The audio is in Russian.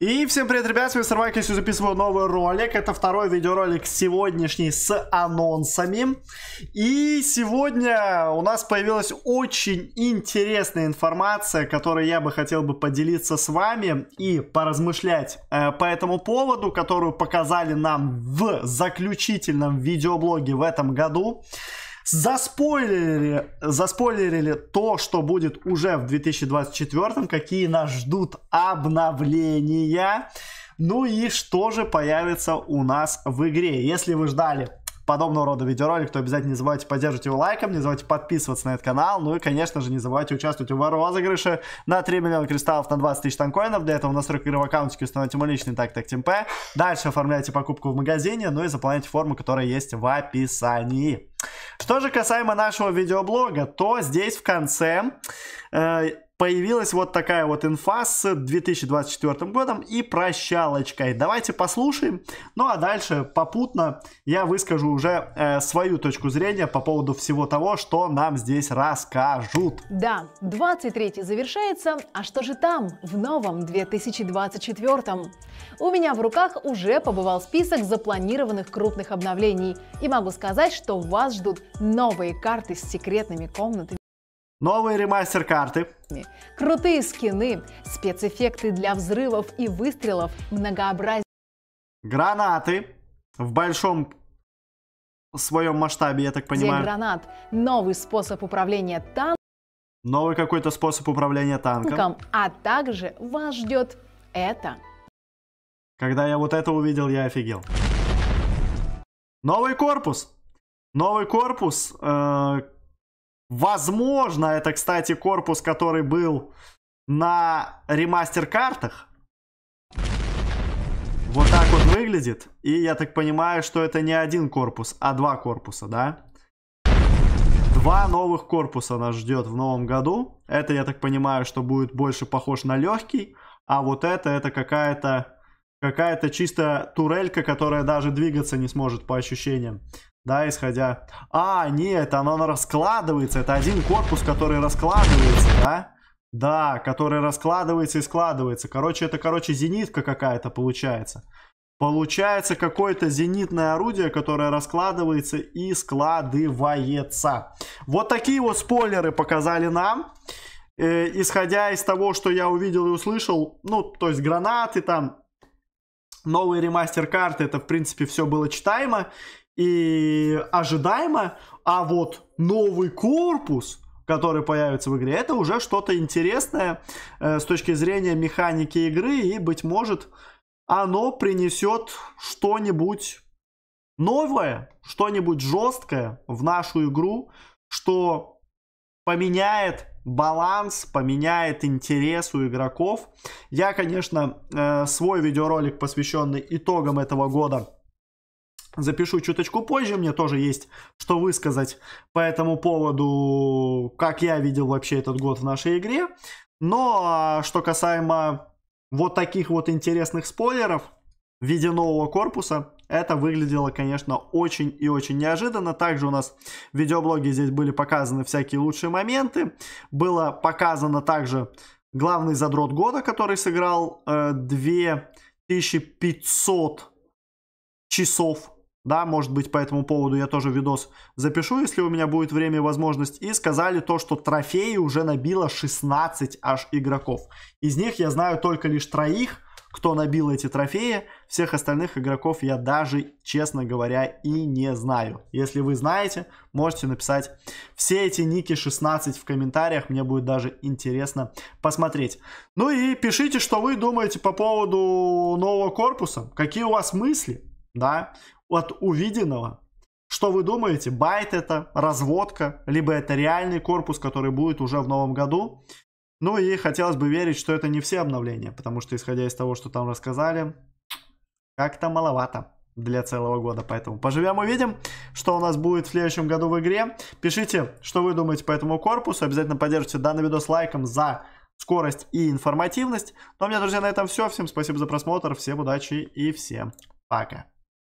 И всем привет, ребят, с вами Сарвайк, Я записываю новый ролик. Это второй видеоролик сегодняшний с анонсами. И сегодня у нас появилась очень интересная информация, которую я бы хотел бы поделиться с вами и поразмышлять э, по этому поводу, которую показали нам в заключительном видеоблоге в этом году заспойлерили, заспойлерили то, что будет уже в 2024, какие нас ждут обновления. Ну и что же появится у нас в игре? Если вы ждали подобного рода видеоролик, то обязательно не забывайте поддерживать его лайком, не забывайте подписываться на этот канал, ну и, конечно же, не забывайте участвовать в розыгрыше на 3 миллиона кристаллов на 20 тысяч танкоинов. Для этого в настройках игры в аккаунтике установите мой личный так так ТМП. Дальше оформляйте покупку в магазине, ну и заполняйте форму, которая есть в описании. Что же касаемо нашего видеоблога, то здесь в конце э, появилась вот такая вот инфа с 2024 годом и прощалочкой. Давайте послушаем. Ну а дальше попутно я выскажу уже э, свою точку зрения по поводу всего того, что нам здесь расскажут. Да, 23 завершается, а что же там в новом 2024? У меня в руках уже побывал список запланированных крупных обновлений и могу сказать, что вас ждут новые карты с секретными комнатами Новый ремастер карты. Крутые скины, спецэффекты для взрывов и выстрелов, многообразие. Гранаты в большом своем масштабе, я так понимаю. гранат, новый способ управления танком. Новый какой-то способ управления танком. А также вас ждет это. Когда я вот это увидел, я офигел. Новый корпус. Новый корпус, э Возможно, это, кстати, корпус, который был на ремастер-картах. Вот так вот выглядит. И я так понимаю, что это не один корпус, а два корпуса, да? Два новых корпуса нас ждет в новом году. Это, я так понимаю, что будет больше похож на легкий. А вот это, это какая-то какая-то чисто турелька, которая даже двигаться не сможет по ощущениям да, исходя... А, нет, оно раскладывается, это один корпус, который раскладывается, да? Да, который раскладывается и складывается. Короче, это, короче, зенитка какая-то получается. Получается какое-то зенитное орудие, которое раскладывается и складывается. Вот такие вот спойлеры показали нам. Э, исходя из того, что я увидел и услышал, ну, то есть гранаты там, новые ремастер карты, это, в принципе, все было читаемо и ожидаемо, а вот новый корпус, который появится в игре, это уже что-то интересное э, с точки зрения механики игры, и, быть может, оно принесет что-нибудь новое, что-нибудь жесткое в нашу игру, что поменяет баланс, поменяет интерес у игроков. Я, конечно, э, свой видеоролик, посвященный итогам этого года, запишу чуточку позже, мне тоже есть что высказать по этому поводу, как я видел вообще этот год в нашей игре. Но а, что касаемо вот таких вот интересных спойлеров в виде нового корпуса, это выглядело, конечно, очень и очень неожиданно. Также у нас в видеоблоге здесь были показаны всякие лучшие моменты. Было показано также главный задрот года, который сыграл э, 2500 часов да, может быть, по этому поводу я тоже видос запишу, если у меня будет время и возможность. И сказали то, что трофеи уже набило 16 аж игроков. Из них я знаю только лишь троих, кто набил эти трофеи. Всех остальных игроков я даже, честно говоря, и не знаю. Если вы знаете, можете написать все эти ники 16 в комментариях. Мне будет даже интересно посмотреть. Ну и пишите, что вы думаете по поводу нового корпуса. Какие у вас мысли? Да, от увиденного. Что вы думаете, байт это, разводка, либо это реальный корпус, который будет уже в новом году? Ну и хотелось бы верить, что это не все обновления, потому что исходя из того, что там рассказали, как-то маловато для целого года. Поэтому поживем увидим, что у нас будет в следующем году в игре. Пишите, что вы думаете по этому корпусу. Обязательно поддержите данный видос лайком за скорость и информативность. Ну а у меня, друзья, на этом все. Всем спасибо за просмотр, всем удачи и всем пока.